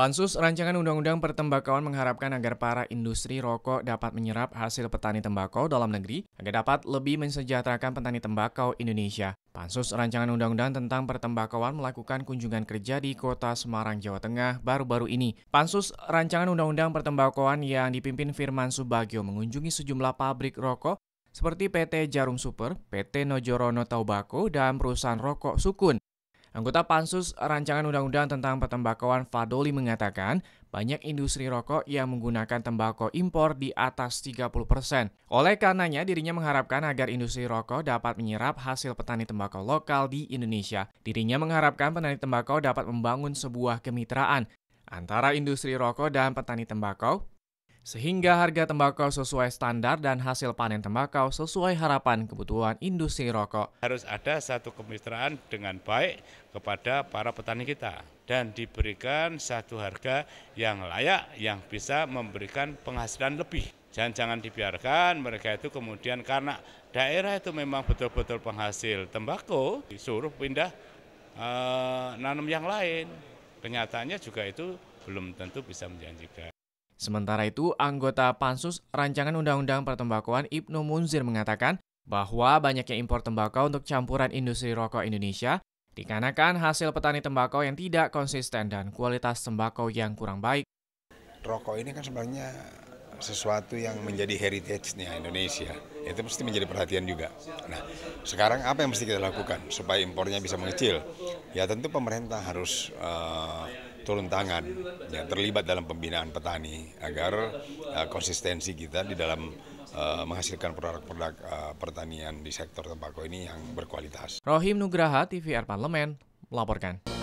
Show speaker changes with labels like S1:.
S1: Pansus Rancangan Undang-Undang Pertembakauan mengharapkan agar para industri rokok dapat menyerap hasil petani tembakau dalam negeri agar dapat lebih mensejahterakan petani tembakau Indonesia. Pansus Rancangan Undang-Undang tentang Pertembakauan melakukan kunjungan kerja di Kota Semarang, Jawa Tengah baru-baru ini. Pansus Rancangan Undang-Undang Pertembakauan yang dipimpin Firman Subagio mengunjungi sejumlah pabrik rokok seperti PT Jarum Super, PT Nojorono Taubako, dan perusahaan rokok Sukun. Anggota pansus rancangan undang-undang tentang pertembakauan Fadoli mengatakan banyak industri rokok yang menggunakan tembakau impor di atas 30 persen. Oleh karenanya, dirinya mengharapkan agar industri rokok dapat menyerap hasil petani tembakau lokal di Indonesia. Dirinya mengharapkan petani tembakau dapat membangun sebuah kemitraan antara industri rokok dan petani tembakau sehingga harga tembakau sesuai standar dan hasil panen tembakau sesuai harapan kebutuhan industri rokok. Harus
S2: ada satu kemitraan dengan baik kepada para petani kita dan diberikan satu harga yang layak yang bisa memberikan penghasilan lebih. Jangan-jangan dibiarkan mereka itu kemudian karena daerah itu memang betul-betul penghasil tembakau disuruh pindah eh, nanam yang lain. Kenyataannya juga itu belum tentu bisa menjanjikan.
S1: Sementara itu, anggota pansus rancangan undang-undang pertembakuan Ibnu Munzir mengatakan bahwa banyaknya impor tembakau untuk campuran industri rokok Indonesia dikarenakan hasil petani tembakau yang tidak konsisten dan kualitas tembakau yang kurang baik.
S3: Rokok ini kan sebenarnya sesuatu yang menjadi heritage-nya Indonesia. Itu mesti menjadi perhatian juga. Nah, sekarang apa yang mesti kita lakukan supaya impornya bisa mengecil? Ya tentu pemerintah harus uh, turun tangan ya, terlibat dalam pembinaan petani agar uh, konsistensi kita di dalam uh, menghasilkan produk-produk uh, pertanian di sektor tembakau
S1: ini yang berkualitas. Rohim Nugraha, TVR Parlemen, melaporkan.